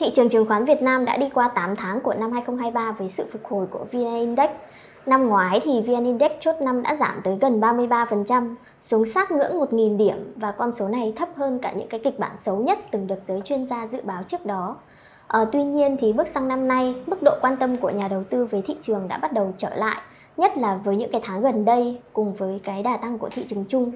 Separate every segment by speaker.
Speaker 1: Thị trường chứng khoán Việt Nam đã đi qua 8 tháng của năm 2023 với sự phục hồi của VN Index. Năm ngoái thì VN Index chốt năm đã giảm tới gần 33%, xuống sát ngưỡng 1.000 điểm và con số này thấp hơn cả những cái kịch bản xấu nhất từng được giới chuyên gia dự báo trước đó. À, tuy nhiên thì bước sang năm nay, mức độ quan tâm của nhà đầu tư về thị trường đã bắt đầu trở lại, nhất là với những cái tháng gần đây cùng với cái đà tăng của thị trường chung.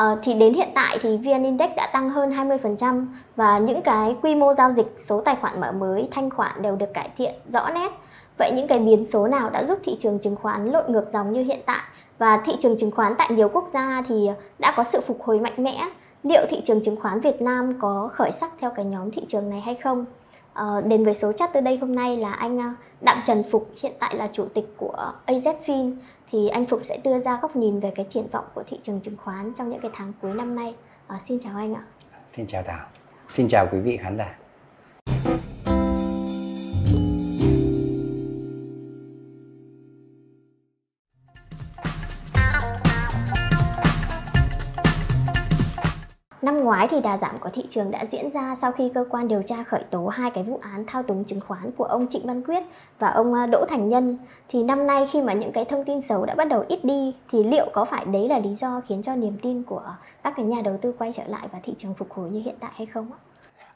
Speaker 1: À, thì đến hiện tại thì VN Index đã tăng hơn 20% và những cái quy mô giao dịch, số tài khoản mở mới, thanh khoản đều được cải thiện rõ nét. Vậy những cái biến số nào đã giúp thị trường chứng khoán lội ngược dòng như hiện tại và thị trường chứng khoán tại nhiều quốc gia thì đã có sự phục hồi mạnh mẽ? Liệu thị trường chứng khoán Việt Nam có khởi sắc theo cái nhóm thị trường này hay không? À, đến với số chat từ đây hôm nay là anh ờ, Đặng Trần Phục hiện tại là chủ tịch của AZFIN thì anh Phục sẽ đưa ra góc nhìn về cái triển vọng của thị trường chứng khoán trong những cái tháng cuối năm nay. À, xin chào anh ạ. Xin chào Thảo.
Speaker 2: Xin chào quý vị khán giả.
Speaker 1: ngoái thì đà giảm của thị trường đã diễn ra sau khi cơ quan điều tra khởi tố hai cái vụ án thao túng chứng khoán của ông Trịnh Văn Quyết và ông à, Đỗ Thành Nhân. Thì năm nay khi mà những cái thông tin xấu đã bắt đầu ít đi thì liệu có phải đấy là lý do khiến cho niềm tin của các cái nhà đầu tư quay trở lại và thị trường phục hồi như hiện tại hay không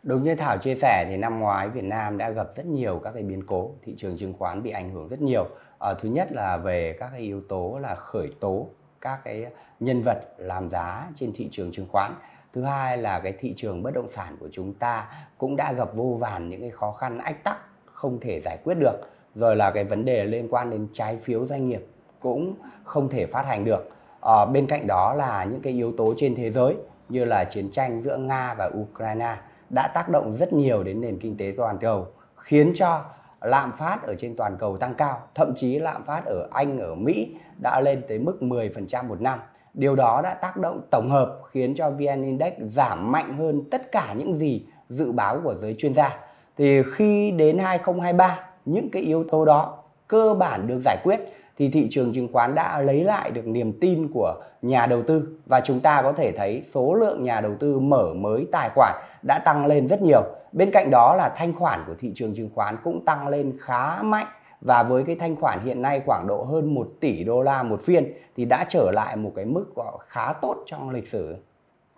Speaker 2: Đúng như Thảo chia sẻ thì năm ngoái Việt Nam đã gặp rất nhiều các cái biến cố, thị trường chứng khoán bị ảnh hưởng rất nhiều. À, thứ nhất là về các cái yếu tố là khởi tố các cái nhân vật làm giá trên thị trường chứng khoán thứ hai là cái thị trường bất động sản của chúng ta cũng đã gặp vô vàn những cái khó khăn ách tắc không thể giải quyết được rồi là cái vấn đề liên quan đến trái phiếu doanh nghiệp cũng không thể phát hành được à, bên cạnh đó là những cái yếu tố trên thế giới như là chiến tranh giữa nga và ukraine đã tác động rất nhiều đến nền kinh tế toàn cầu khiến cho lạm phát ở trên toàn cầu tăng cao, thậm chí lạm phát ở Anh, ở Mỹ đã lên tới mức 10% một năm. Điều đó đã tác động tổng hợp khiến cho VN Index giảm mạnh hơn tất cả những gì dự báo của giới chuyên gia. Thì khi đến 2023, những cái yếu tố đó cơ bản được giải quyết thì thị trường chứng khoán đã lấy lại được niềm tin của nhà đầu tư và chúng ta có thể thấy số lượng nhà đầu tư mở mới tài khoản đã tăng lên rất nhiều. Bên cạnh đó là thanh khoản của thị trường chứng khoán cũng tăng lên khá mạnh và với cái thanh khoản hiện nay khoảng độ hơn 1 tỷ đô la một phiên thì đã trở lại một cái mức khá tốt trong lịch sử.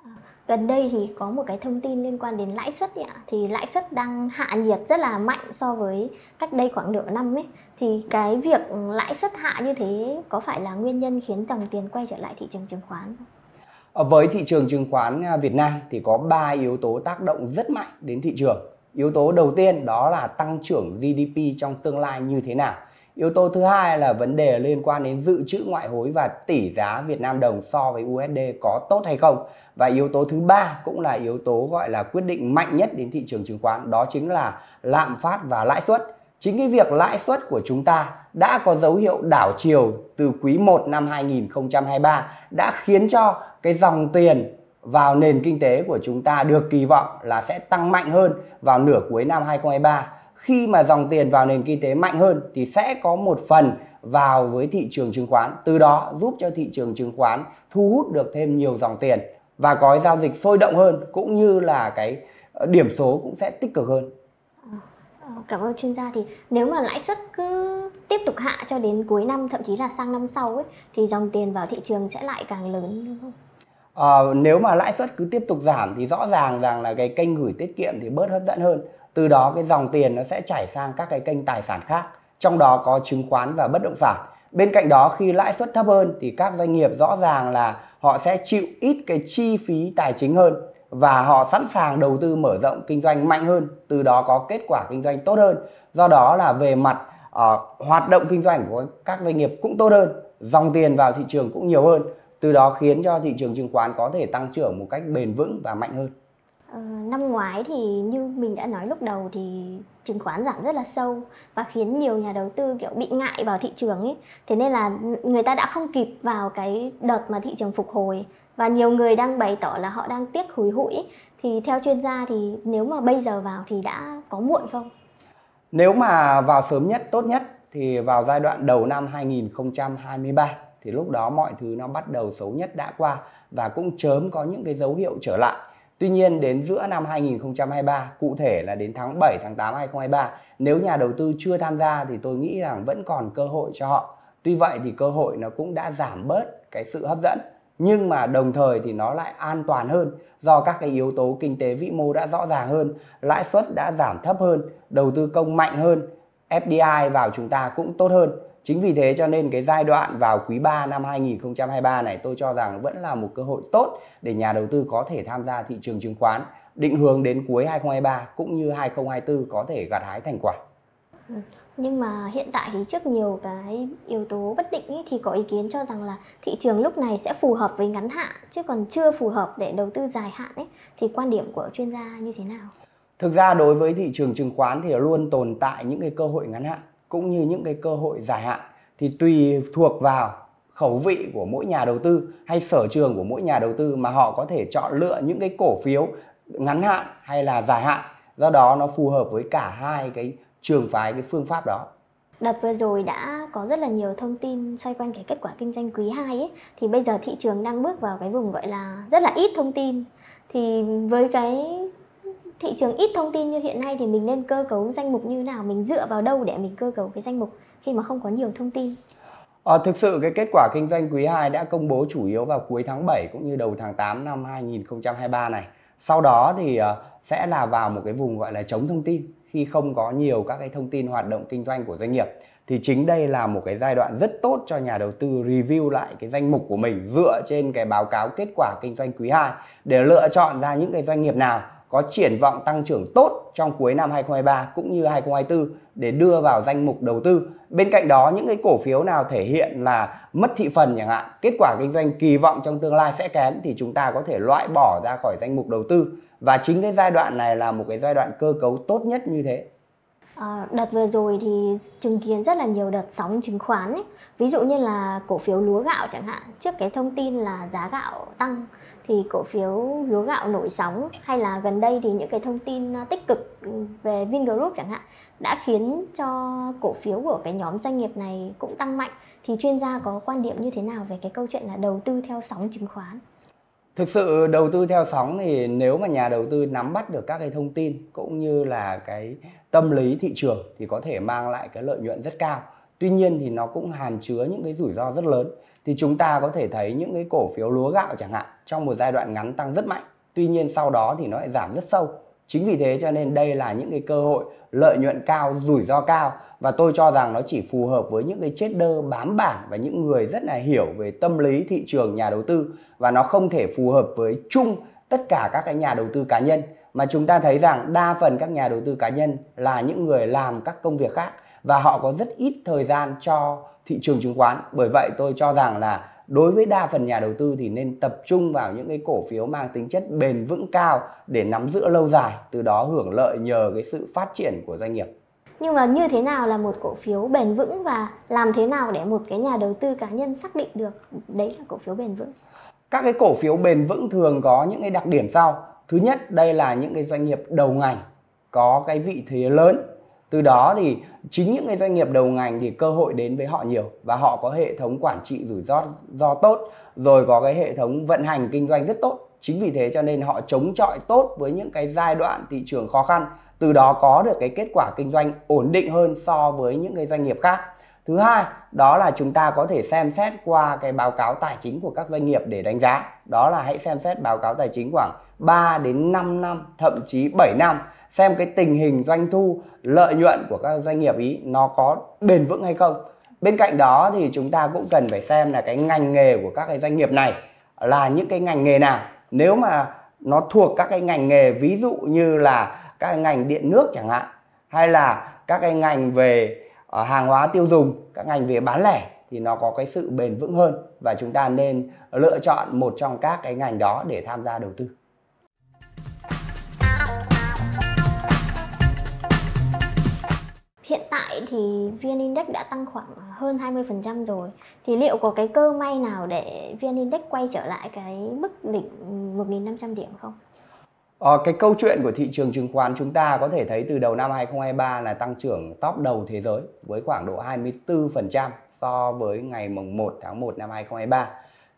Speaker 1: À, gần đây thì có một cái thông tin liên quan đến lãi suất ạ. Thì lãi suất đang hạ nhiệt rất là mạnh so với cách đây khoảng nửa năm ấy. Thì cái việc lãi suất hạ như thế có phải là nguyên nhân khiến dòng tiền quay trở lại thị trường chứng khoán không?
Speaker 2: Ờ, với thị trường chứng khoán à, Việt Nam thì có 3 yếu tố tác động rất mạnh đến thị trường Yếu tố đầu tiên đó là tăng trưởng GDP trong tương lai như thế nào. Yếu tố thứ hai là vấn đề liên quan đến dự trữ ngoại hối và tỷ giá Việt Nam đồng so với USD có tốt hay không. Và yếu tố thứ ba cũng là yếu tố gọi là quyết định mạnh nhất đến thị trường chứng khoán đó chính là lạm phát và lãi suất. Chính cái việc lãi suất của chúng ta đã có dấu hiệu đảo chiều từ quý 1 năm 2023 đã khiến cho cái dòng tiền vào nền kinh tế của chúng ta được kỳ vọng là sẽ tăng mạnh hơn vào nửa cuối năm 2023. Khi mà dòng tiền vào nền kinh tế mạnh hơn thì sẽ có một phần vào với thị trường chứng khoán, từ đó giúp cho thị trường chứng khoán thu hút được thêm nhiều dòng tiền và có giao dịch sôi động hơn cũng như là cái ờ, điểm số cũng sẽ tích cực hơn.
Speaker 1: Ờ, ờ, cảm ơn chuyên gia thì nếu mà lãi suất cứ tiếp tục hạ cho đến cuối năm thậm chí là sang năm sau ấy thì dòng tiền vào thị trường sẽ lại càng lớn đúng không?
Speaker 2: à, nếu mà lãi suất cứ tiếp tục giảm thì rõ ràng rằng là cái kênh gửi tiết kiệm thì bớt hấp dẫn hơn từ đó cái dòng tiền nó sẽ chảy sang các cái kênh tài sản khác trong đó có chứng khoán và bất động sản bên cạnh đó khi lãi suất thấp hơn thì các doanh nghiệp rõ ràng là họ sẽ chịu ít cái chi phí tài chính hơn và họ sẵn sàng đầu tư mở rộng kinh doanh mạnh hơn từ đó có kết quả kinh doanh tốt hơn do đó là về mặt uh, hoạt động kinh doanh của các doanh nghiệp cũng tốt hơn dòng tiền vào thị trường cũng nhiều hơn từ đó khiến cho thị trường chứng khoán có thể tăng trưởng một cách bền vững và mạnh hơn
Speaker 1: ờ, năm ngoái thì như mình đã nói lúc đầu thì chứng khoán giảm rất là sâu và khiến nhiều nhà đầu tư kiểu bị ngại vào thị trường ấy thế nên là người ta đã không kịp vào cái đợt mà thị trường phục hồi và nhiều người đang bày tỏ là họ đang tiếc hủi hụi thì theo chuyên gia thì nếu mà bây giờ vào thì đã có muộn không?
Speaker 2: Nếu mà vào sớm nhất tốt nhất thì vào giai đoạn đầu năm 2023 thì lúc đó mọi thứ nó bắt đầu xấu nhất đã qua và cũng chớm có những cái dấu hiệu trở lại. Tuy nhiên đến giữa năm 2023, cụ thể là đến tháng 7, tháng 8 2023, nếu nhà đầu tư chưa tham gia thì tôi nghĩ rằng vẫn còn cơ hội cho họ. Tuy vậy thì cơ hội nó cũng đã giảm bớt cái sự hấp dẫn nhưng mà đồng thời thì nó lại an toàn hơn do các cái yếu tố kinh tế vĩ mô đã rõ ràng hơn, lãi suất đã giảm thấp hơn, đầu tư công mạnh hơn, FDI vào chúng ta cũng tốt hơn Chính vì thế cho nên cái giai đoạn vào quý 3 năm 2023 này tôi cho rằng vẫn là một cơ hội tốt để nhà đầu tư có thể tham gia thị trường chứng khoán định hướng đến cuối 2023 cũng như 2024 có thể gặt hái thành quả.
Speaker 1: Ừ, nhưng mà hiện tại thì trước nhiều cái yếu tố bất định ấy, thì có ý kiến cho rằng là thị trường lúc này sẽ phù hợp với ngắn hạn chứ còn chưa phù hợp để đầu tư dài hạn ấy thì quan điểm của chuyên gia như thế nào?
Speaker 2: Thực ra đối với thị trường chứng khoán thì luôn tồn tại những cái cơ hội ngắn hạn cũng như những cái cơ hội dài hạn thì tùy thuộc vào khẩu vị của mỗi nhà đầu tư hay sở trường của mỗi nhà đầu tư mà họ có thể chọn lựa những cái cổ phiếu ngắn hạn hay là dài hạn do đó nó phù hợp với cả hai cái trường phái cái phương pháp đó
Speaker 1: Đợt vừa rồi đã có rất là nhiều thông tin xoay quanh cái kết quả kinh doanh quý 2 ấy thì bây giờ thị trường đang bước vào cái vùng gọi là rất là ít thông tin thì với cái thị trường ít thông tin như hiện nay thì mình nên cơ cấu danh mục như nào mình dựa vào đâu để mình cơ cấu cái danh mục khi mà không có nhiều thông tin
Speaker 2: À, thực sự cái kết quả kinh doanh quý 2 đã công bố chủ yếu vào cuối tháng 7 cũng như đầu tháng 8 năm 2023 này. Sau đó thì ờ, sẽ là vào một cái vùng gọi là chống thông tin khi không có nhiều các cái thông tin hoạt động kinh doanh của doanh nghiệp. Thì chính đây là một cái giai đoạn rất tốt cho nhà đầu tư review lại cái danh mục của mình dựa trên cái báo cáo kết quả kinh doanh quý 2 để lựa chọn ra những cái doanh nghiệp nào có triển vọng tăng trưởng tốt trong cuối năm 2023 cũng như 2024 để đưa vào danh mục đầu tư. Bên cạnh đó những cái cổ phiếu nào thể hiện là mất thị phần chẳng hạn, kết quả kinh doanh kỳ vọng trong tương lai sẽ kém thì chúng ta có thể loại bỏ ra khỏi danh mục đầu tư và chính cái giai đoạn này là một cái giai đoạn cơ cấu tốt nhất như thế.
Speaker 1: À, đợt vừa rồi thì chứng kiến rất là nhiều đợt sóng chứng khoán ấy. ví dụ như là cổ phiếu lúa gạo chẳng hạn trước cái thông tin là giá gạo tăng thì cổ phiếu lúa gạo nổi sóng hay là gần đây thì những cái thông tin à, tích cực ừ, về Vingroup chẳng hạn đã khiến cho cổ phiếu của cái nhóm doanh nghiệp này cũng tăng mạnh thì chuyên gia có quan điểm như thế nào về cái câu chuyện là đầu tư theo sóng chứng khoán?
Speaker 2: Thực sự đầu tư theo sóng thì nếu mà nhà đầu tư nắm bắt được các cái thông tin cũng như là cái tâm lý thị trường thì có thể mang lại cái lợi nhuận rất cao tuy nhiên thì nó cũng hàm chứa những cái rủi ro rất lớn thì chúng ta có thể thấy những cái cổ phiếu lúa gạo chẳng hạn trong một giai đoạn ngắn tăng rất mạnh tuy nhiên sau đó thì nó lại giảm rất sâu chính vì thế cho nên đây là những cái cơ hội lợi nhuận cao rủi ro cao và tôi cho rằng nó chỉ phù hợp với những cái chết đơ bám bảng và những người rất là hiểu về tâm lý thị trường nhà đầu tư và nó không thể phù hợp với chung tất cả các cái nhà đầu tư cá nhân mà chúng ta thấy rằng đa phần các nhà đầu tư cá nhân là những người làm các công việc khác và họ có rất ít thời gian cho thị trường chứng khoán bởi vậy tôi cho rằng là đối với đa phần nhà đầu tư thì nên tập trung vào những cái cổ phiếu mang tính chất bền vững cao để nắm giữ lâu dài từ đó hưởng lợi nhờ cái sự phát triển của doanh nghiệp
Speaker 1: nhưng mà như thế nào là một cổ phiếu bền vững và làm thế nào để một cái nhà đầu tư cá nhân xác định được đấy là cổ phiếu bền vững
Speaker 2: các cái cổ phiếu bền vững thường có những cái đặc điểm sau thứ nhất đây là những cái doanh nghiệp đầu ngành có cái vị thế lớn từ đó thì chính những cái doanh nghiệp đầu ngành thì cơ hội đến với họ nhiều và họ có hệ thống quản trị rủi ro do tốt rồi có cái hệ thống vận hành kinh doanh rất tốt chính vì thế cho nên họ chống chọi tốt với những cái giai đoạn thị trường khó khăn từ đó có được cái kết quả kinh doanh ổn định hơn so với những cái doanh nghiệp khác Thứ hai, đó là chúng ta có thể xem xét qua cái báo cáo tài chính của các doanh nghiệp để đánh giá. Đó là hãy xem xét báo cáo tài chính khoảng 3 đến 5 năm, thậm chí 7 năm xem cái tình hình doanh thu, lợi nhuận của các doanh nghiệp ý nó có bền vững hay không. Bên cạnh đó thì chúng ta cũng cần phải xem là cái ngành nghề của các cái doanh nghiệp này là những cái ngành nghề nào. Nếu mà nó thuộc các cái ngành nghề ví dụ như là các cái ngành điện nước chẳng hạn hay là các cái ngành về Ờ, hàng hóa tiêu dùng các ngành về bán lẻ thì nó có cái sự bền vững hơn và chúng ta nên lựa chọn một trong các cái ngành đó để tham gia đầu tư
Speaker 1: Hiện tại thì VN Index đã tăng khoảng hơn 20% rồi Thì liệu có cái cơ may nào để VN Index quay trở lại cái mức đỉnh 1.500 điểm không?
Speaker 2: Ờ, cái câu chuyện của thị trường chứng khoán chúng ta có thể thấy từ đầu năm 2023 là tăng trưởng top đầu thế giới với khoảng độ 24% so với ngày mùng 1 tháng 1 năm 2023.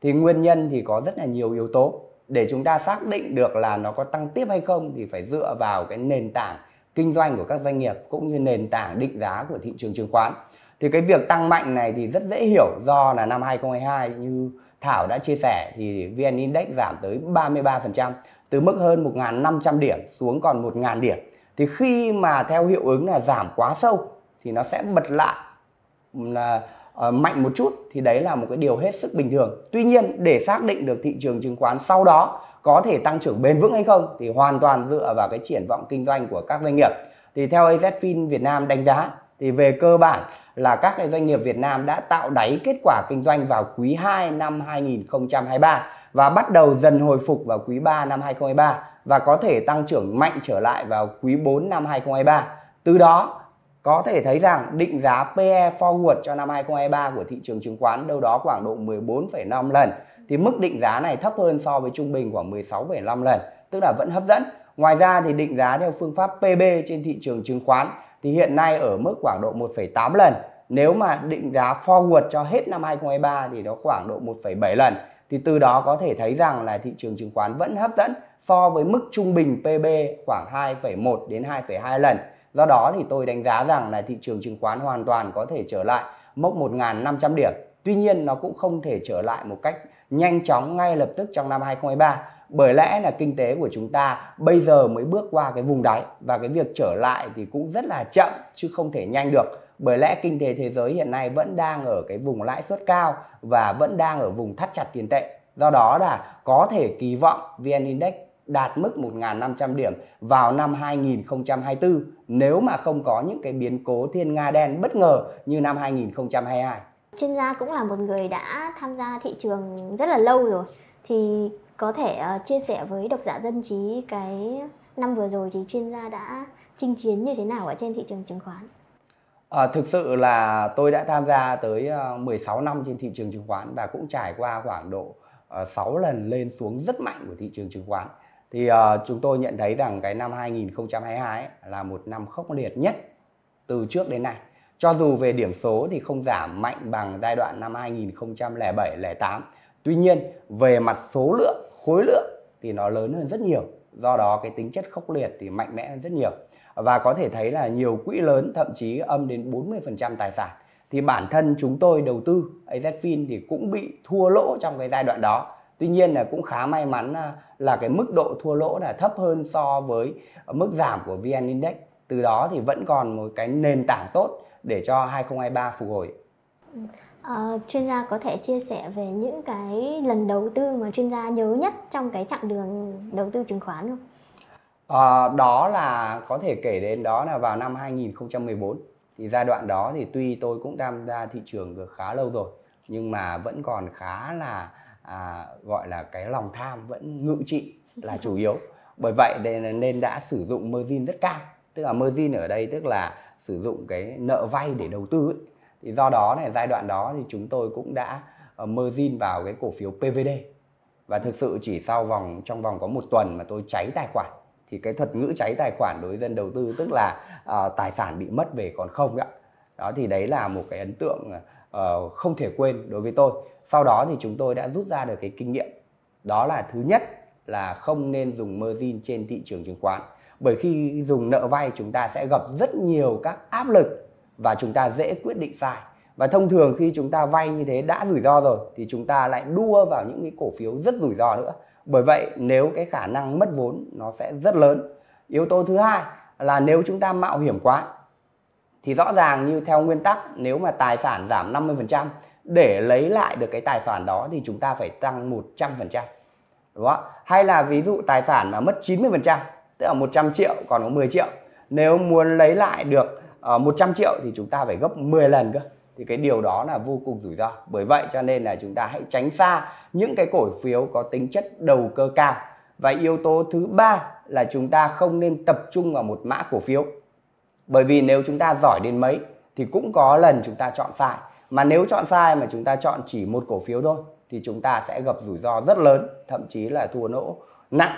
Speaker 2: Thì nguyên nhân thì có rất là nhiều yếu tố. Để chúng ta xác định được là nó có tăng tiếp hay không thì phải dựa vào cái nền tảng kinh doanh của các doanh nghiệp cũng như nền tảng định giá của thị trường chứng khoán. Thì cái việc tăng mạnh này thì rất dễ hiểu do là năm 2022 như Thảo đã chia sẻ thì VN Index giảm tới 33%, từ mức hơn 1.500 điểm xuống còn 1.000 điểm thì khi mà theo hiệu ứng là giảm quá sâu thì nó sẽ bật lại là ờ, mạnh một chút thì đấy là một cái điều hết sức bình thường tuy nhiên để xác định được thị trường chứng khoán sau đó có thể tăng trưởng bền vững hay không thì hoàn toàn dựa vào cái triển vọng kinh doanh của các doanh nghiệp thì theo AZFIN Việt Nam đánh giá thì về cơ bản là các cái doanh nghiệp Việt Nam đã tạo đáy kết quả kinh doanh vào quý 2 năm 2023 và bắt đầu dần hồi phục vào quý 3 năm 2023 và có thể tăng trưởng mạnh trở lại vào quý 4 năm 2023. Từ đó có thể thấy rằng định giá PE forward cho năm 2023 của thị trường chứng khoán đâu đó khoảng độ 14,5 lần thì mức định giá này thấp hơn so với trung bình khoảng 16,5 lần, tức là vẫn hấp dẫn. Ngoài ra thì định giá theo phương pháp PB trên thị trường chứng khoán thì hiện nay ở mức khoảng độ 1,8 lần. Nếu mà định giá forward cho hết năm 2023 thì nó khoảng độ 1,7 lần. Thì từ đó có thể thấy rằng là thị trường chứng khoán vẫn hấp dẫn so với mức trung bình PB khoảng 2,1 đến 2,2 lần. Do đó thì tôi đánh giá rằng là thị trường chứng khoán hoàn toàn có thể trở lại mốc 1.500 điểm. Tuy nhiên nó cũng không thể trở lại một cách nhanh chóng ngay lập tức trong năm 2023 bởi lẽ là kinh tế của chúng ta bây giờ mới bước qua cái vùng đáy và cái việc trở lại thì cũng rất là chậm chứ không thể nhanh được bởi lẽ kinh tế thế giới hiện nay vẫn đang ở cái vùng lãi suất cao và vẫn đang ở vùng thắt chặt tiền tệ do đó là có thể kỳ vọng vn index đạt mức 1.500 điểm vào năm 2024 nếu mà không có những cái biến cố thiên nga đen bất ngờ như năm 2022.
Speaker 1: Chuyên gia cũng là một người đã tham gia thị trường rất là lâu rồi thì có thể uh, chia sẻ với độc giả dân trí cái năm vừa rồi thì chuyên gia đã chinh chiến như thế nào ở trên thị trường chứng khoán?
Speaker 2: À, thực sự là tôi đã tham gia tới 16 ờ, năm trên thị trường chứng khoán và cũng trải qua khoảng độ 6 lần lên xuống rất mạnh của thị trường chứng khoán. Thì uh, chúng tôi nhận thấy rằng cái năm 2022 ấy, là một năm khốc liệt nhất từ trước đến nay. Cho dù về điểm số thì không giảm mạnh bằng giai đoạn năm 2007 08. Tuy nhiên, về mặt số lượng khối lượng thì nó lớn hơn rất nhiều do đó cái tính chất khốc liệt thì mạnh mẽ hơn rất nhiều và có thể thấy là nhiều quỹ lớn thậm chí âm đến 40% tài sản thì bản thân chúng tôi đầu tư AZFIN thì cũng bị thua lỗ trong cái giai đoạn đó Tuy nhiên là cũng khá may mắn là, là cái mức độ thua lỗ là thấp hơn so với mức giảm của VN Index. Từ đó thì vẫn còn một cái nền tảng tốt để cho 2023 phục hồi.
Speaker 1: Ừ. Uh, chuyên gia có thể chia sẻ về những cái lần đầu tư mà chuyên gia nhớ nhất trong cái chặng đường đầu tư chứng khoán không?
Speaker 2: À, đó là có thể kể đến đó là vào năm 2014 thì giai đoạn đó thì tuy tôi cũng tham gia thị trường được khá lâu rồi nhưng mà vẫn còn khá là à, gọi là cái lòng tham vẫn ngự trị là chủ yếu bởi vậy nên, nên đã sử dụng margin rất cao tức là margin ở đây tức là sử dụng cái nợ vay để đầu tư ấy thì do đó này giai đoạn đó thì chúng tôi cũng đã ờ, margin vào cái cổ phiếu PVD và thực sự chỉ sau vòng trong vòng có một tuần mà tôi cháy tài khoản thì cái thuật ngữ cháy tài khoản đối với dân đầu tư tức là uh, tài sản bị mất về còn không đó đó thì đấy là một cái ấn tượng uh, không thể quên đối với tôi sau đó thì chúng tôi đã rút ra được cái kinh nghiệm đó là thứ nhất là không nên dùng margin trên thị trường chứng khoán bởi khi dùng nợ vay chúng ta sẽ gặp rất nhiều các áp lực và chúng ta dễ quyết định sai và thông thường khi chúng ta vay như thế đã rủi ro rồi thì chúng ta lại đua vào những cái cổ phiếu rất rủi ro nữa bởi vậy nếu cái khả năng mất vốn nó sẽ rất lớn yếu tố thứ hai là nếu chúng ta mạo hiểm quá thì rõ ràng như theo nguyên tắc nếu mà tài sản giảm 50% để lấy lại được cái tài sản đó thì chúng ta phải tăng 100%. Đúng không? ạ Hay là ví dụ tài sản mà mất 90%, tức là 100 triệu còn có 10 triệu. Nếu muốn lấy lại được uh, ờ, 100 triệu thì chúng ta phải gấp 10 lần cơ thì cái điều đó là vô cùng rủi ro bởi vậy cho nên là chúng ta hãy tránh xa những cái cổ phiếu có tính chất đầu cơ cao và yếu tố thứ ba là chúng ta không nên tập trung vào một mã cổ phiếu bởi vì nếu chúng ta giỏi đến mấy thì cũng có lần chúng ta chọn sai mà nếu chọn sai mà chúng ta chọn chỉ một cổ phiếu thôi thì chúng ta sẽ gặp rủi ro rất lớn thậm chí là thua lỗ nặng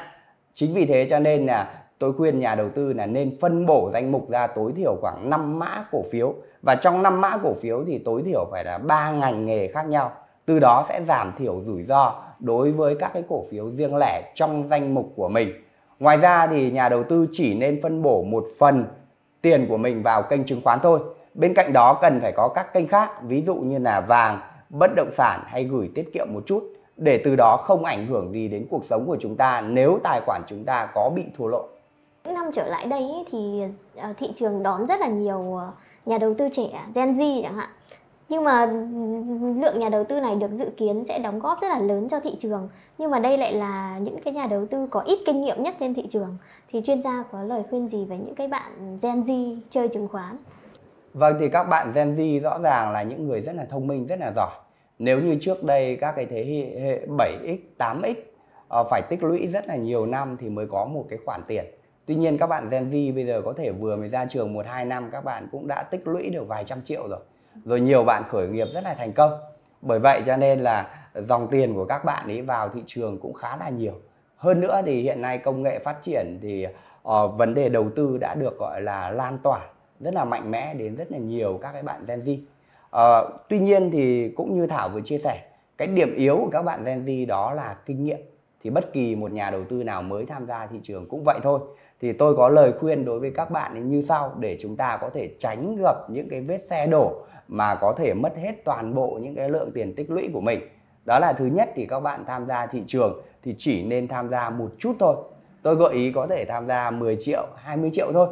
Speaker 2: chính vì thế cho nên là tôi khuyên nhà đầu tư là nên phân bổ danh mục ra tối thiểu khoảng 5 mã cổ phiếu và trong 5 mã cổ phiếu thì tối thiểu phải là ba ngành nghề khác nhau từ đó sẽ giảm thiểu rủi ro đối với các cái cổ phiếu riêng lẻ trong danh mục của mình ngoài ra thì nhà đầu tư chỉ nên phân bổ một phần tiền của mình vào kênh chứng khoán thôi bên cạnh đó cần phải có các kênh khác ví dụ như là vàng bất động sản hay gửi tiết kiệm một chút để từ đó không ảnh hưởng gì đến cuộc sống của chúng ta nếu tài khoản chúng ta có bị thua lỗ
Speaker 1: những năm trở lại đây thì ờ, thị trường đón rất là nhiều ờ, nhà đầu tư trẻ Gen Z chẳng hạn. Nhưng mà lượng nhà đầu tư này được dự kiến sẽ đóng góp rất là lớn cho thị trường. Nhưng mà đây lại là những cái nhà đầu tư có ít kinh nghiệm nhất trên thị trường. Thì chuyên gia có lời khuyên gì với những cái bạn Gen Z chơi chứng khoán?
Speaker 2: Vâng thì các bạn Gen Z rõ ràng là những người rất là thông minh, rất là giỏi. Nếu như trước đây các cái thế hệ 7x, 8x ờ, phải tích lũy rất là nhiều năm thì mới có một cái khoản tiền Tuy nhiên các bạn Gen Z bây giờ có thể vừa mới ra trường 1 2 năm các bạn cũng đã tích lũy được vài trăm triệu rồi. Rồi nhiều bạn khởi nghiệp rất là thành công. Bởi vậy cho nên là dòng tiền của các bạn ấy vào thị trường cũng khá là nhiều. Hơn nữa thì hiện nay công nghệ phát triển thì uh, vấn đề đầu tư đã được gọi là lan tỏa rất là mạnh mẽ đến rất là nhiều các cái bạn Gen Z. Uh, tuy nhiên thì cũng như Thảo vừa chia sẻ, cái điểm yếu của các bạn Gen Z đó là kinh nghiệm thì bất kỳ một nhà đầu tư nào mới tham gia thị trường cũng vậy thôi thì tôi có lời khuyên đối với các bạn như sau để chúng ta có thể tránh gặp những cái vết xe đổ mà có thể mất hết toàn bộ những cái lượng tiền tích lũy của mình đó là thứ nhất thì các bạn tham gia thị trường thì chỉ nên tham gia một chút thôi tôi gợi ý có thể tham gia 10 triệu 20 triệu thôi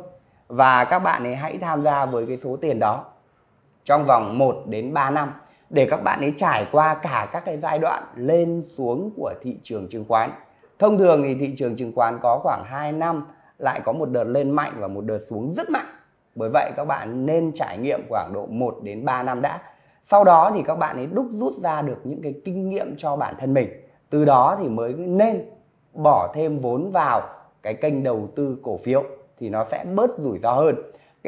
Speaker 2: và các bạn ấy hãy tham gia với cái số tiền đó trong vòng 1 đến 3 năm để các bạn ấy trải qua cả các cái giai đoạn lên xuống của thị trường chứng khoán. Thông thường thì thị trường chứng khoán có khoảng 2 năm lại có một đợt lên mạnh và một đợt xuống rất mạnh. Bởi vậy các bạn nên trải nghiệm khoảng độ 1 đến 3 năm đã. Sau đó thì các bạn ấy đúc rút ra được những cái kinh nghiệm cho bản thân mình. Từ đó thì mới nên bỏ thêm vốn vào cái kênh đầu tư cổ phiếu thì nó sẽ bớt rủi ro hơn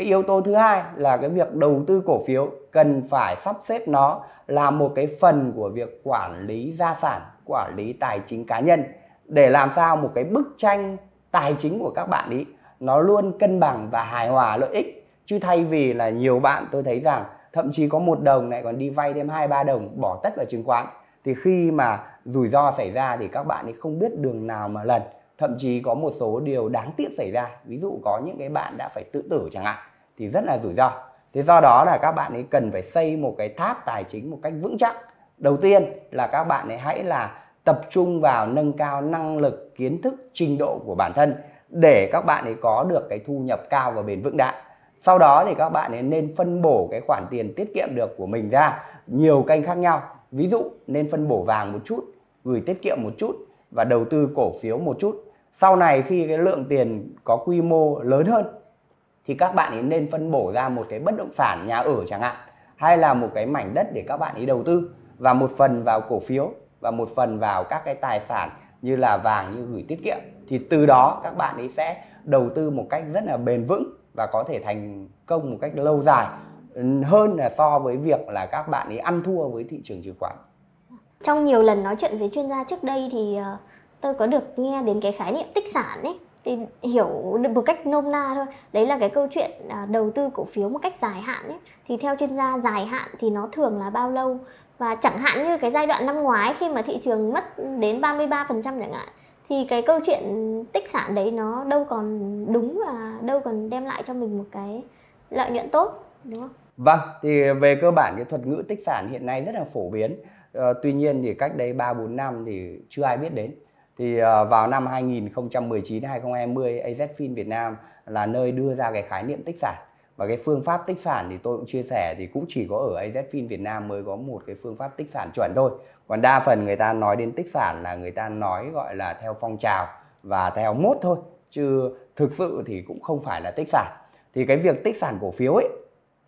Speaker 2: cái yếu tố thứ hai là cái việc đầu tư cổ phiếu cần phải sắp xếp nó là một cái phần của việc quản lý gia sản quản lý tài chính cá nhân để làm sao một cái bức tranh tài chính của các bạn ý nó luôn cân bằng và hài hòa lợi ích chứ thay vì là nhiều bạn tôi thấy rằng thậm chí có một đồng lại còn đi vay thêm hai ba đồng bỏ tất vào chứng khoán thì khi mà rủi ro xảy ra thì các bạn ấy không biết đường nào mà lần thậm chí có một số điều đáng tiếc xảy ra ví dụ có những cái bạn đã phải tự tử chẳng hạn thì rất là rủi ro thế do đó là các bạn ấy cần phải xây một cái tháp tài chính một cách vững chắc đầu tiên là các bạn ấy hãy là tập trung vào nâng cao năng lực kiến thức trình độ của bản thân để các bạn ấy có được cái thu nhập cao và bền vững đã sau đó thì các bạn ấy nên phân bổ cái khoản tiền tiết kiệm được của mình ra nhiều kênh khác nhau ví dụ nên phân bổ vàng một chút gửi tiết kiệm một chút và đầu tư cổ phiếu một chút sau này khi cái lượng tiền có quy mô lớn hơn thì các bạn ấy nên phân bổ ra một cái bất động sản nhà ở chẳng hạn hay là một cái mảnh đất để các bạn ấy đầu tư và một phần vào cổ phiếu và một phần vào các cái tài sản như là vàng như gửi tiết kiệm thì từ đó các bạn ấy sẽ đầu tư một cách rất là bền vững và có thể thành công một cách lâu dài hơn là so với việc là các bạn ấy ăn thua với thị trường chứng khoán.
Speaker 1: Trong nhiều lần nói chuyện với chuyên gia trước đây thì ờ, tôi có được nghe đến cái khái niệm tích sản ấy thì hiểu được một cách nôm na thôi đấy là cái câu chuyện à, đầu tư cổ phiếu một cách dài hạn ấy. thì theo chuyên gia dài hạn thì nó thường là bao lâu và chẳng hạn như cái giai đoạn năm ngoái khi mà thị trường mất đến 33% chẳng hạn thì cái câu chuyện tích sản đấy nó đâu còn đúng và đâu còn đem lại cho mình một cái lợi nhuận tốt đúng không?
Speaker 2: Vâng, thì về cơ bản cái thuật ngữ tích sản hiện nay rất là phổ biến. Ờ, tuy nhiên thì cách đây 3 4 năm thì chưa ai biết đến thì ờ, vào năm 2019 2020 AZFIN Việt Nam là nơi đưa ra cái khái niệm tích sản và cái phương pháp tích sản thì tôi cũng chia sẻ thì cũng chỉ có ở AZFIN Việt Nam mới có một cái phương pháp tích sản chuẩn thôi còn đa phần người ta nói đến tích sản là người ta nói gọi là theo phong trào và theo mốt thôi chứ thực sự thì cũng không phải là tích sản thì cái việc tích sản cổ phiếu ấy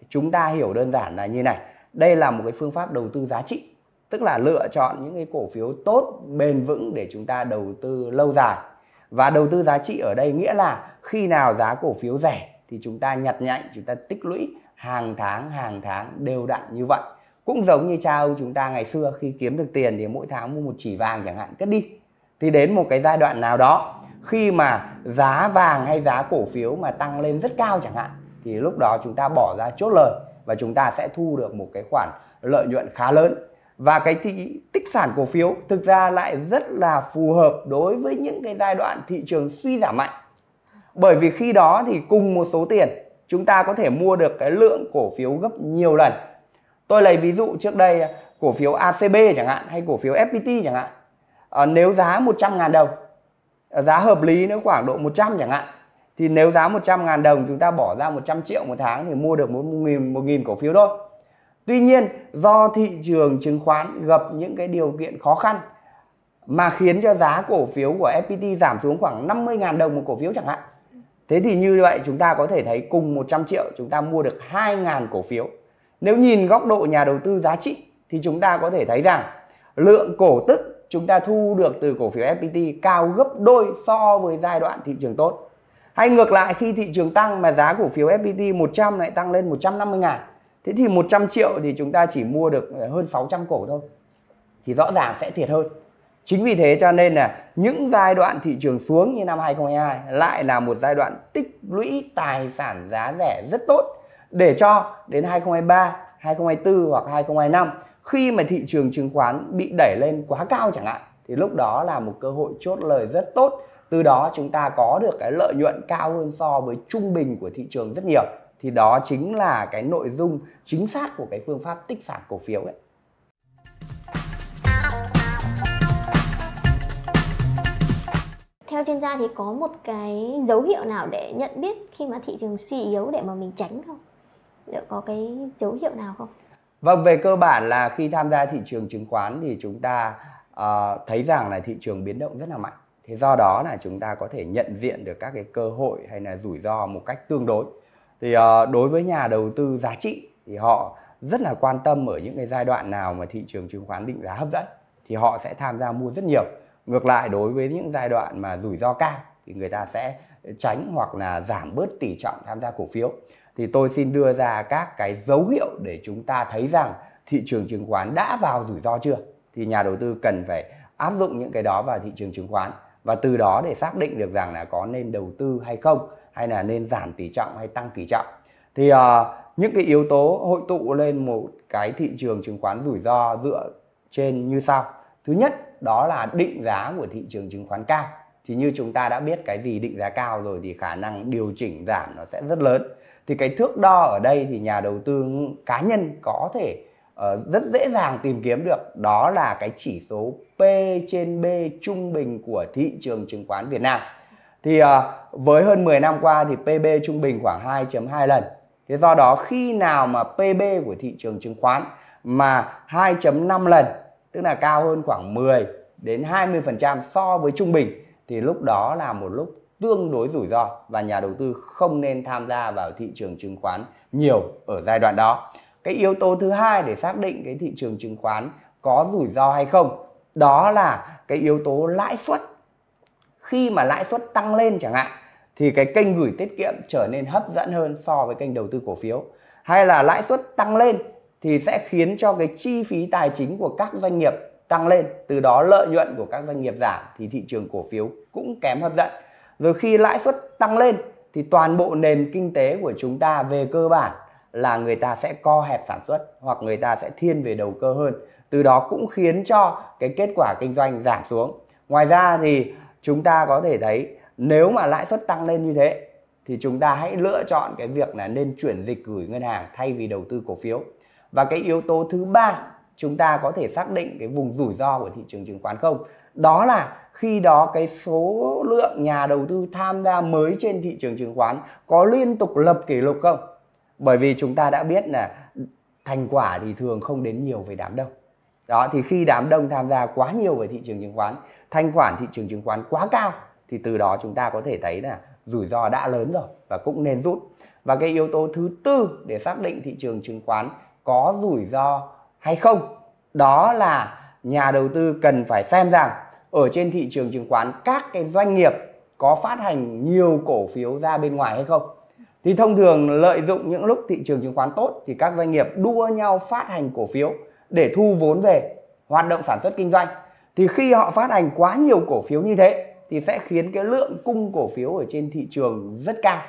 Speaker 2: chúng ta hiểu đơn giản là như này đây là một cái phương pháp đầu tư giá trị tức là lựa chọn những cái cổ phiếu tốt bền vững để chúng ta đầu tư lâu dài và đầu tư giá trị ở đây nghĩa là khi nào giá cổ phiếu rẻ thì chúng ta nhặt nhạnh chúng ta tích lũy hàng tháng hàng tháng đều đặn như vậy cũng giống như cha ông chúng ta ngày xưa khi kiếm được tiền thì mỗi tháng mua một chỉ vàng chẳng hạn cất đi thì đến một cái giai đoạn nào đó khi mà giá vàng hay giá cổ phiếu mà tăng lên rất cao chẳng hạn thì lúc đó chúng ta bỏ ra chốt lời và chúng ta sẽ thu được một cái khoản lợi nhuận khá lớn và cái thị tích sản cổ phiếu thực ra lại rất là phù hợp đối với những cái giai đoạn thị trường suy giảm mạnh bởi vì khi đó thì cùng một số tiền chúng ta có thể mua được cái lượng cổ phiếu gấp nhiều lần tôi lấy ví dụ trước đây à, cổ phiếu ACB chẳng hạn hay cổ phiếu FPT chẳng hạn à, nếu giá 100 ngàn đồng ờ, giá hợp lý nếu khoảng độ 100 chẳng hạn thì nếu giá 100 ngàn đồng chúng ta bỏ ra 100 triệu một tháng thì mua được 1.000 1.000 cổ phiếu thôi Tuy nhiên do thị trường chứng khoán gặp những cái điều kiện khó khăn mà khiến cho giá cổ phiếu của FPT giảm xuống khoảng 50.000 đồng một cổ phiếu chẳng hạn. Thế thì như vậy chúng ta có thể thấy cùng 100 triệu chúng ta mua được 2.000 cổ phiếu. Nếu nhìn góc độ nhà đầu tư giá trị thì chúng ta có thể thấy rằng lượng cổ tức chúng ta thu được từ cổ phiếu FPT cao gấp đôi so với giai đoạn thị trường tốt. Hay ngược lại khi thị trường tăng mà giá cổ phiếu FPT 100 lại tăng lên 150 ngàn thế thì 100 triệu thì chúng ta chỉ mua được ờ, hơn 600 cổ thôi thì rõ ràng sẽ thiệt hơn chính vì thế cho nên là những giai đoạn thị trường xuống như năm 2022 lại là một giai đoạn tích lũy tài sản giá rẻ rất tốt để cho đến 2023 2024 hoặc 2025 khi mà thị trường chứng khoán bị đẩy lên quá cao chẳng hạn thì lúc đó là một cơ hội chốt lời rất tốt từ đó chúng ta có được cái lợi nhuận cao hơn so với trung bình của thị trường rất nhiều thì đó chính là cái nội dung chính xác của cái phương pháp tích sản cổ phiếu ấy.
Speaker 1: Theo chuyên gia thì có một cái dấu hiệu nào để nhận biết khi mà thị trường suy yếu để mà mình tránh không? Liệu có cái dấu hiệu nào không?
Speaker 2: Vâng, về cơ bản là khi tham gia thị trường chứng khoán thì chúng ta uh, thấy rằng là thị trường biến động rất là mạnh. Thế do đó là chúng ta có thể nhận diện được các cái cơ hội hay là rủi ro một cách tương đối thì ờ, đối với nhà đầu tư giá trị thì họ rất là quan tâm ở những cái giai đoạn nào mà thị trường chứng khoán định giá hấp dẫn thì họ sẽ tham gia mua rất nhiều ngược lại đối với những giai đoạn mà rủi ro cao thì người ta sẽ tránh hoặc là giảm bớt tỷ trọng tham gia cổ phiếu thì tôi xin đưa ra các cái dấu hiệu để chúng ta thấy rằng thị trường chứng khoán đã vào rủi ro chưa thì nhà đầu tư cần phải áp dụng những cái đó vào thị trường chứng khoán và từ đó để xác định được rằng là có nên đầu tư hay không hay là nên giảm tỷ trọng hay tăng tỷ trọng thì uh, những cái yếu tố hội tụ lên một cái thị trường chứng khoán rủi ro dựa trên như sau thứ nhất đó là định giá của thị trường chứng khoán cao thì như chúng ta đã biết cái gì định giá cao rồi thì khả năng điều chỉnh giảm nó sẽ rất lớn thì cái thước đo ở đây thì nhà đầu tư cá nhân có thể Ờ, rất dễ dàng tìm kiếm được đó là cái chỉ số P trên B trung bình của thị trường chứng khoán Việt Nam. Thì uh, với hơn 10 năm qua thì PB trung bình khoảng 2.2 lần. Thế do đó khi nào mà PB của thị trường chứng khoán mà 2.5 lần, tức là cao hơn khoảng 10 đến 20% so với trung bình thì lúc đó là một lúc tương đối rủi ro và nhà đầu tư không nên tham gia vào thị trường chứng khoán nhiều ở giai đoạn đó cái yếu tố thứ hai để xác định cái thị trường chứng khoán có rủi ro hay không đó là cái yếu tố lãi suất khi mà lãi suất tăng lên chẳng hạn thì cái kênh gửi tiết kiệm trở nên hấp dẫn hơn so với kênh đầu tư cổ phiếu hay là lãi suất tăng lên thì sẽ khiến cho cái chi phí tài chính của các doanh nghiệp tăng lên từ đó lợi nhuận của các doanh nghiệp giảm thì thị trường cổ phiếu cũng kém hấp dẫn rồi khi lãi suất tăng lên thì toàn bộ nền kinh tế của chúng ta về cơ bản là người ta sẽ co hẹp sản xuất hoặc người ta sẽ thiên về đầu cơ hơn từ đó cũng khiến cho cái kết quả kinh doanh giảm xuống ngoài ra thì chúng ta có thể thấy nếu mà lãi suất tăng lên như thế thì chúng ta hãy lựa chọn cái việc là nên chuyển dịch gửi ngân hàng thay vì đầu tư cổ phiếu và cái yếu tố thứ ba chúng ta có thể xác định cái vùng rủi ro của thị trường chứng khoán không đó là khi đó cái số lượng nhà đầu tư tham gia mới trên thị trường chứng khoán có liên tục lập kỷ lục không bởi vì chúng ta đã biết là thành quả thì thường không đến nhiều về đám đông đó thì khi đám đông tham gia quá nhiều về thị trường chứng khoán thanh khoản thị trường chứng khoán quá cao thì từ đó chúng ta có thể thấy là rủi ro đã lớn rồi và cũng nên rút và cái yếu tố thứ tư để xác định thị trường chứng khoán có rủi ro hay không đó là nhà đầu tư cần phải xem rằng ở trên thị trường chứng khoán các cái doanh nghiệp có phát hành nhiều cổ phiếu ra bên ngoài hay không thì thông thường lợi dụng những lúc thị trường chứng khoán tốt thì các doanh nghiệp đua nhau phát hành cổ phiếu để thu vốn về hoạt động sản xuất kinh doanh thì khi họ phát hành quá nhiều cổ phiếu như thế thì sẽ khiến cái lượng cung cổ phiếu ở trên thị trường rất cao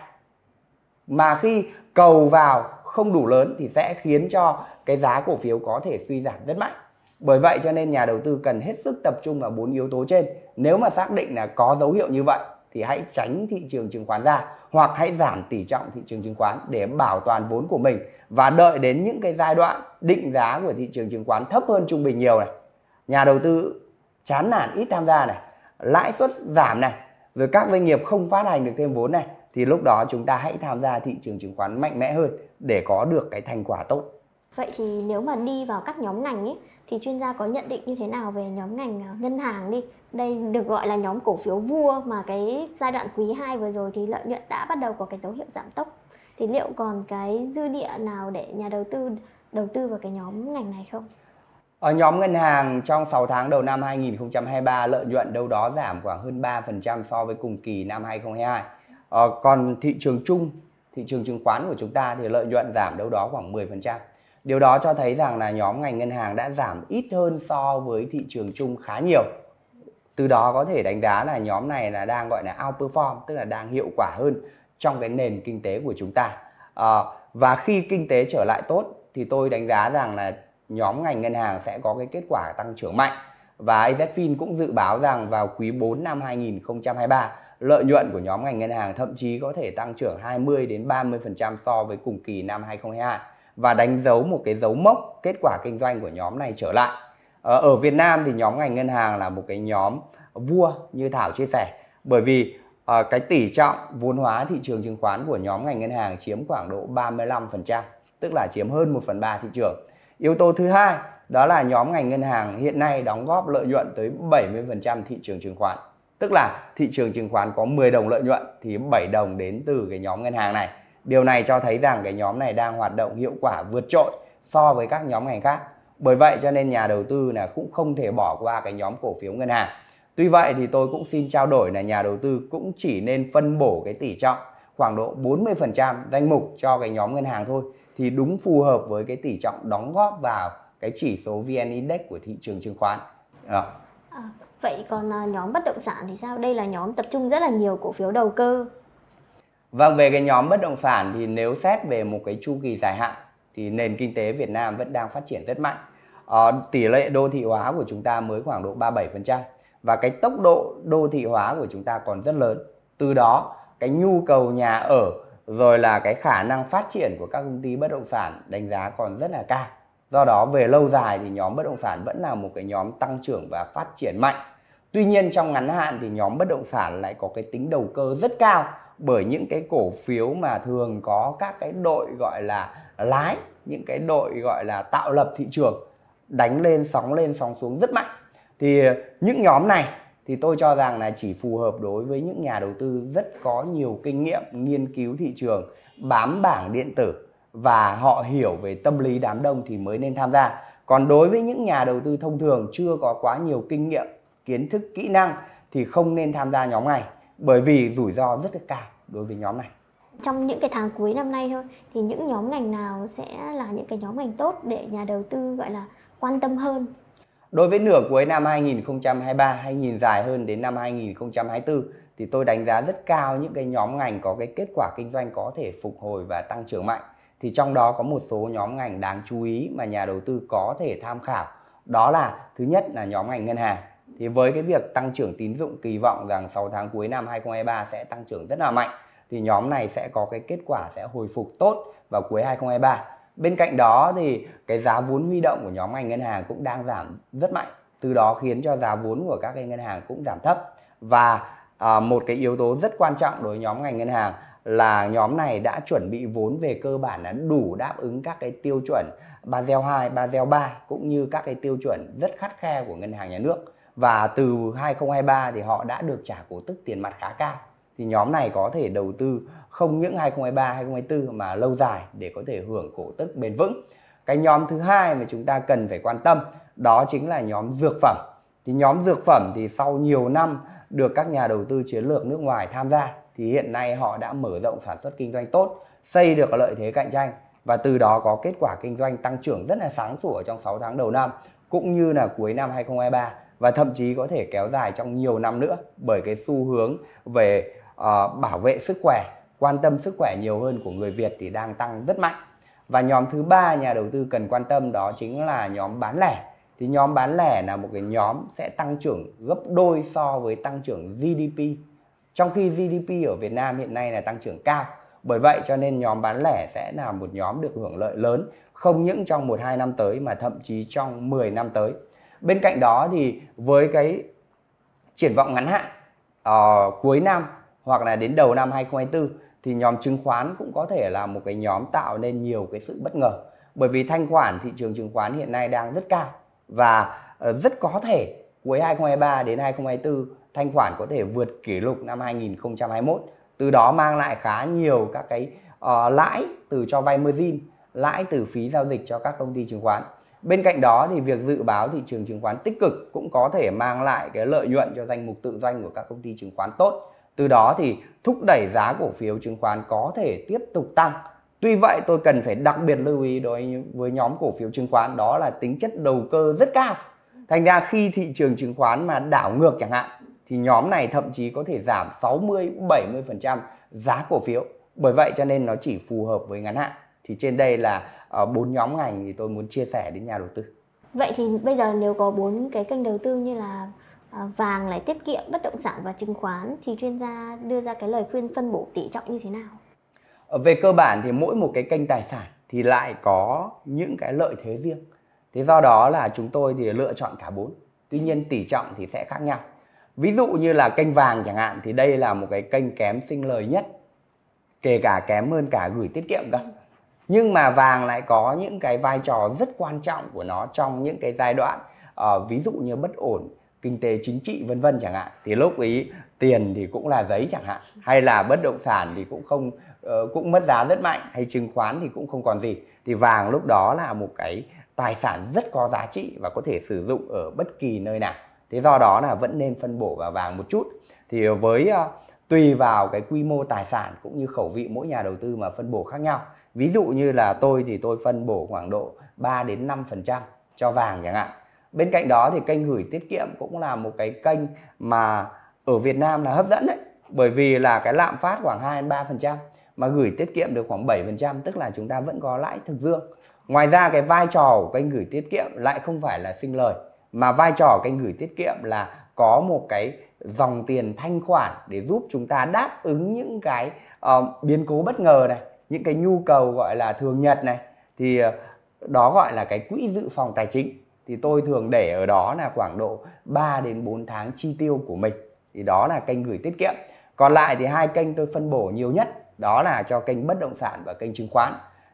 Speaker 2: mà khi cầu vào không đủ lớn thì sẽ khiến cho cái giá cổ phiếu có thể suy giảm rất mạnh bởi vậy cho nên nhà đầu tư cần hết sức tập trung vào bốn yếu tố trên nếu mà xác định là có dấu hiệu như vậy thì hãy tránh thị trường chứng khoán ra hoặc hãy giảm tỷ trọng thị trường chứng khoán để bảo toàn vốn của mình và đợi đến những cái giai đoạn định giá của thị trường chứng khoán thấp hơn trung bình nhiều này nhà đầu tư chán nản ít tham gia này lãi suất giảm này rồi các doanh nghiệp không phát hành được thêm vốn này thì lúc đó chúng ta hãy tham gia thị trường chứng khoán mạnh mẽ hơn để có được cái thành quả tốt.
Speaker 1: Vậy thì nếu mà đi vào các nhóm ngành ấy thì chuyên gia có nhận định như thế nào về nhóm ngành à, ngân hàng đi đây được gọi là nhóm cổ phiếu vua mà cái giai đoạn quý 2 vừa rồi thì lợi nhuận đã bắt đầu có cái dấu hiệu giảm tốc thì liệu còn cái dư địa nào để nhà đầu tư đầu tư vào cái nhóm ngành này không?
Speaker 2: Ở nhóm ngân hàng trong 6 tháng đầu năm 2023 lợi nhuận đâu đó giảm khoảng hơn 3% so với cùng kỳ năm 2022. Ờ, còn thị trường chung, thị trường chứng khoán của chúng ta thì lợi nhuận giảm đâu đó khoảng 10%. Điều đó cho thấy rằng là nhóm ngành ngân hàng đã giảm ít hơn so với thị trường chung khá nhiều. Từ đó có thể đánh giá là nhóm này là đang gọi là outperform, tức là đang hiệu quả hơn trong cái nền kinh tế của chúng ta. À, và khi kinh tế trở lại tốt thì tôi đánh giá rằng là nhóm ngành ngân hàng sẽ có cái kết quả tăng trưởng mạnh và AZFIN cũng dự báo rằng vào quý 4 năm 2023, lợi nhuận của nhóm ngành ngân hàng thậm chí có thể tăng trưởng 20 đến 30% so với cùng kỳ năm 2022 và đánh dấu một cái dấu mốc kết quả kinh doanh của nhóm này trở lại ờ, ở Việt Nam thì nhóm ngành ngân hàng là một cái nhóm vua như Thảo chia sẻ bởi vì ờ, cái tỷ trọng vốn hóa thị trường chứng khoán của nhóm ngành ngân hàng chiếm khoảng độ 35% tức là chiếm hơn 1 phần 3 thị trường yếu tố thứ hai đó là nhóm ngành ngân hàng hiện nay đóng góp lợi nhuận tới 70% thị trường chứng khoán tức là thị trường chứng khoán có 10 đồng lợi nhuận thì 7 đồng đến từ cái nhóm ngân hàng này Điều này cho thấy rằng cái nhóm này đang hoạt động hiệu quả vượt trội so với các nhóm ngành khác. Bởi vậy cho nên nhà đầu tư là cũng không thể bỏ qua cái nhóm cổ phiếu ngân hàng. Tuy vậy thì tôi cũng xin trao đổi là nhà đầu tư cũng chỉ nên phân bổ cái tỷ trọng khoảng độ 40% danh mục cho cái nhóm ngân hàng thôi thì đúng phù hợp với cái tỷ trọng đóng góp vào cái chỉ số VN Index của thị trường chứng khoán. À.
Speaker 1: À, vậy còn à, nhóm bất động sản thì sao? Đây là nhóm tập trung rất là nhiều cổ phiếu đầu cơ
Speaker 2: Vâng, về cái nhóm bất động sản thì nếu xét về một cái chu kỳ dài hạn thì nền kinh tế Việt Nam vẫn đang phát triển rất mạnh. Ờ, tỷ lệ đô thị hóa của chúng ta mới khoảng độ 37% và cái tốc độ đô thị hóa của chúng ta còn rất lớn. Từ đó, cái nhu cầu nhà ở rồi là cái khả năng phát triển của các công ty bất động sản đánh giá còn rất là cao. Do đó về lâu dài thì nhóm bất động sản vẫn là một cái nhóm tăng trưởng và phát triển mạnh. Tuy nhiên trong ngắn hạn thì nhóm bất động sản lại có cái tính đầu cơ rất cao bởi những cái cổ phiếu mà thường có các cái đội gọi là lái những cái đội gọi là tạo lập thị trường đánh lên sóng lên sóng xuống rất mạnh thì những nhóm này thì tôi cho rằng là chỉ phù hợp đối với những nhà đầu tư rất có nhiều kinh nghiệm nghiên cứu thị trường bám bảng điện tử và họ hiểu về tâm lý đám đông thì mới nên tham gia còn đối với những nhà đầu tư thông thường chưa có quá nhiều kinh nghiệm kiến thức kỹ năng thì không nên tham gia nhóm này bởi vì rủi ro rất là cao đối với nhóm này
Speaker 1: trong những cái tháng cuối năm nay thôi thì những nhóm ngành nào sẽ là những cái nhóm ngành tốt để nhà đầu tư gọi là quan tâm hơn
Speaker 2: đối với nửa cuối năm 2023 hay nhìn dài hơn đến năm 2024 thì tôi đánh giá rất cao những cái nhóm ngành có cái kết quả kinh doanh có thể phục hồi và tăng trưởng mạnh thì trong đó có một số nhóm ngành đáng chú ý mà nhà đầu tư có thể tham khảo đó là thứ nhất là nhóm ngành ngân hàng thì với cái việc tăng trưởng tín dụng kỳ vọng rằng 6 tháng cuối năm 2023 sẽ tăng trưởng rất là mạnh thì nhóm này sẽ có cái kết quả sẽ hồi phục tốt vào cuối 2023. Bên cạnh đó thì cái giá vốn huy động của nhóm ngành ngân hàng cũng đang giảm rất mạnh, từ đó khiến cho giá vốn của các cái ngân hàng cũng giảm thấp và à, một cái yếu tố rất quan trọng đối với nhóm ngành ngân hàng là nhóm này đã chuẩn bị vốn về cơ bản là đủ đáp ứng các cái tiêu chuẩn Basel 2, Basel 3 cũng như các cái tiêu chuẩn rất khắt khe của ngân hàng nhà nước và từ 2023 thì họ đã được trả cổ tức tiền mặt khá cao thì nhóm này có thể đầu tư không những 2023 2024 mà lâu dài để có thể hưởng cổ tức bền vững cái nhóm thứ hai mà chúng ta cần phải quan tâm đó chính là nhóm dược phẩm thì nhóm dược phẩm thì sau nhiều năm được các nhà đầu tư chiến lược nước ngoài tham gia thì hiện nay họ đã mở rộng sản xuất kinh doanh tốt xây được lợi thế cạnh tranh và từ đó có kết quả kinh doanh tăng trưởng rất là sáng sủa trong 6 tháng đầu năm cũng như là cuối năm 2023 và thậm chí có thể kéo dài trong nhiều năm nữa bởi cái xu hướng về uh, bảo vệ sức khỏe quan tâm sức khỏe nhiều hơn của người Việt thì đang tăng rất mạnh và nhóm thứ ba nhà đầu tư cần quan tâm đó chính là nhóm bán lẻ thì nhóm bán lẻ là một cái nhóm sẽ tăng trưởng gấp đôi so với tăng trưởng GDP trong khi GDP ở Việt Nam hiện nay là tăng trưởng cao bởi vậy cho nên nhóm bán lẻ sẽ là một nhóm được hưởng lợi lớn không những trong 1-2 năm tới mà thậm chí trong 10 năm tới bên cạnh đó thì với cái triển vọng ngắn hạn uh, cuối năm hoặc là đến đầu năm 2024 thì nhóm chứng khoán cũng có thể là một cái nhóm tạo nên nhiều cái sự bất ngờ bởi vì thanh khoản thị trường chứng khoán hiện nay đang rất cao và uh, rất có thể cuối 2023 đến 2024 thanh khoản có thể vượt kỷ lục năm 2021 từ đó mang lại khá nhiều các cái uh, lãi từ cho vay margin lãi từ phí giao dịch cho các công ty chứng khoán bên cạnh đó thì việc dự báo thị trường chứng khoán tích cực cũng có thể mang lại cái lợi nhuận cho danh mục tự doanh của các công ty chứng khoán tốt từ đó thì thúc đẩy giá cổ phiếu chứng khoán có thể tiếp tục tăng tuy vậy tôi cần phải đặc biệt lưu ý đối với nhóm cổ phiếu chứng khoán đó là tính chất đầu cơ rất cao thành ra khi thị trường chứng khoán mà đảo ngược chẳng hạn thì nhóm này thậm chí có thể giảm 60 70% giá cổ phiếu bởi vậy cho nên nó chỉ phù hợp với ngắn hạn thì trên đây là ờ, bốn nhóm ngành thì tôi muốn chia sẻ đến nhà đầu tư
Speaker 1: vậy thì bây giờ nếu có bốn cái kênh đầu tư như là ờ, vàng lại tiết kiệm bất động sản và chứng khoán thì chuyên gia đưa ra cái lời khuyên phân bổ tỷ trọng như thế nào
Speaker 2: ờ, về cơ bản thì mỗi một cái kênh tài sản thì lại có những cái lợi thế riêng thế do đó là chúng tôi thì lựa chọn cả bốn tuy nhiên tỷ trọng thì sẽ khác nhau ví dụ như là kênh vàng chẳng hạn thì đây là một cái kênh kém sinh lời nhất kể cả kém hơn cả gửi tiết kiệm cơ nhưng mà vàng lại có những cái vai trò rất quan trọng của nó trong những cái giai đoạn uh, ví dụ như bất ổn kinh tế chính trị vân vân chẳng hạn thì lúc ý tiền thì cũng là giấy chẳng hạn hay là bất động sản thì cũng không uh, cũng mất giá rất mạnh hay chứng khoán thì cũng không còn gì thì vàng lúc đó là một cái tài sản rất có giá trị và có thể sử dụng ở bất kỳ nơi nào thế do đó là vẫn nên phân bổ vào vàng một chút thì với uh, tùy vào cái quy mô tài sản cũng như khẩu vị mỗi nhà đầu tư mà phân bổ khác nhau ví dụ như là tôi thì tôi phân bổ khoảng độ 3 đến 5 phần trăm cho vàng chẳng hạn bên cạnh đó thì kênh gửi tiết kiệm cũng là một cái kênh mà ở Việt Nam là hấp dẫn đấy bởi vì là cái lạm phát khoảng 2 3 phần trăm mà gửi tiết kiệm được khoảng 7 phần trăm tức là chúng ta vẫn có lãi thực dương ngoài ra cái vai trò của kênh gửi tiết kiệm lại không phải là sinh lời mà vai trò kênh gửi tiết kiệm là có một cái dòng tiền thanh khoản để giúp chúng ta đáp ứng những cái uh, biến cố bất ngờ này những cái nhu cầu gọi là thường nhật này thì ờ, đó gọi là cái quỹ dự phòng tài chính thì tôi thường để ở đó là khoảng độ 3 đến 4 tháng chi tiêu của mình thì đó là kênh gửi tiết kiệm còn lại thì hai kênh tôi phân bổ nhiều nhất đó là cho kênh bất động sản và kênh chứng khoán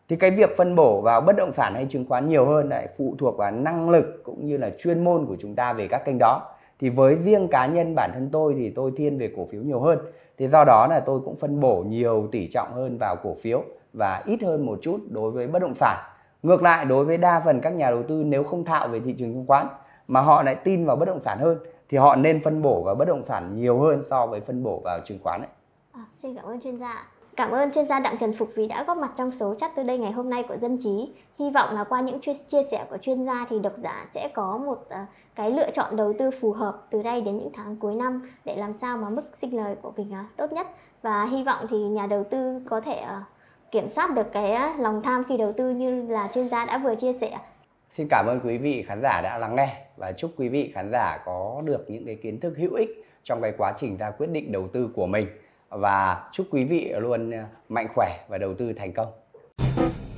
Speaker 2: thì cái việc phân bổ vào bất động sản hay chứng khoán nhiều hơn lại phụ thuộc vào năng lực cũng như là chuyên môn của chúng ta về các kênh đó thì với riêng cá nhân bản thân tôi thì tôi thiên về cổ phiếu nhiều hơn thì do đó là tôi cũng phân bổ nhiều tỷ trọng hơn vào cổ phiếu và ít hơn một chút đối với bất động sản. Ngược lại đối với đa phần các nhà đầu tư nếu không thạo về thị trường chứng khoán mà họ lại tin vào bất động sản hơn thì họ nên phân bổ vào bất động sản nhiều hơn so với phân bổ vào chứng khoán ấy.
Speaker 1: À, xin cảm ơn chuyên gia. Cảm ơn chuyên gia Đặng Trần Phục vì đã góp mặt trong số chat tới đây ngày hôm nay của Dân Trí. Hy vọng là qua những chia sẻ của chuyên gia thì độc giả sẽ có một ờ, cái lựa chọn đầu tư phù hợp từ đây đến những tháng cuối năm để làm sao mà mức sinh lời của mình ờ, tốt nhất. Và hy vọng thì nhà đầu tư có thể ờ, kiểm soát được cái lòng tham khi đầu tư như là chuyên gia đã vừa chia sẻ.
Speaker 2: Xin cảm ơn quý vị khán giả đã lắng nghe và chúc quý vị khán giả có được những cái kiến thức hữu ích trong cái quá trình ra quyết định đầu tư của mình và chúc quý vị luôn mạnh khỏe và đầu tư thành công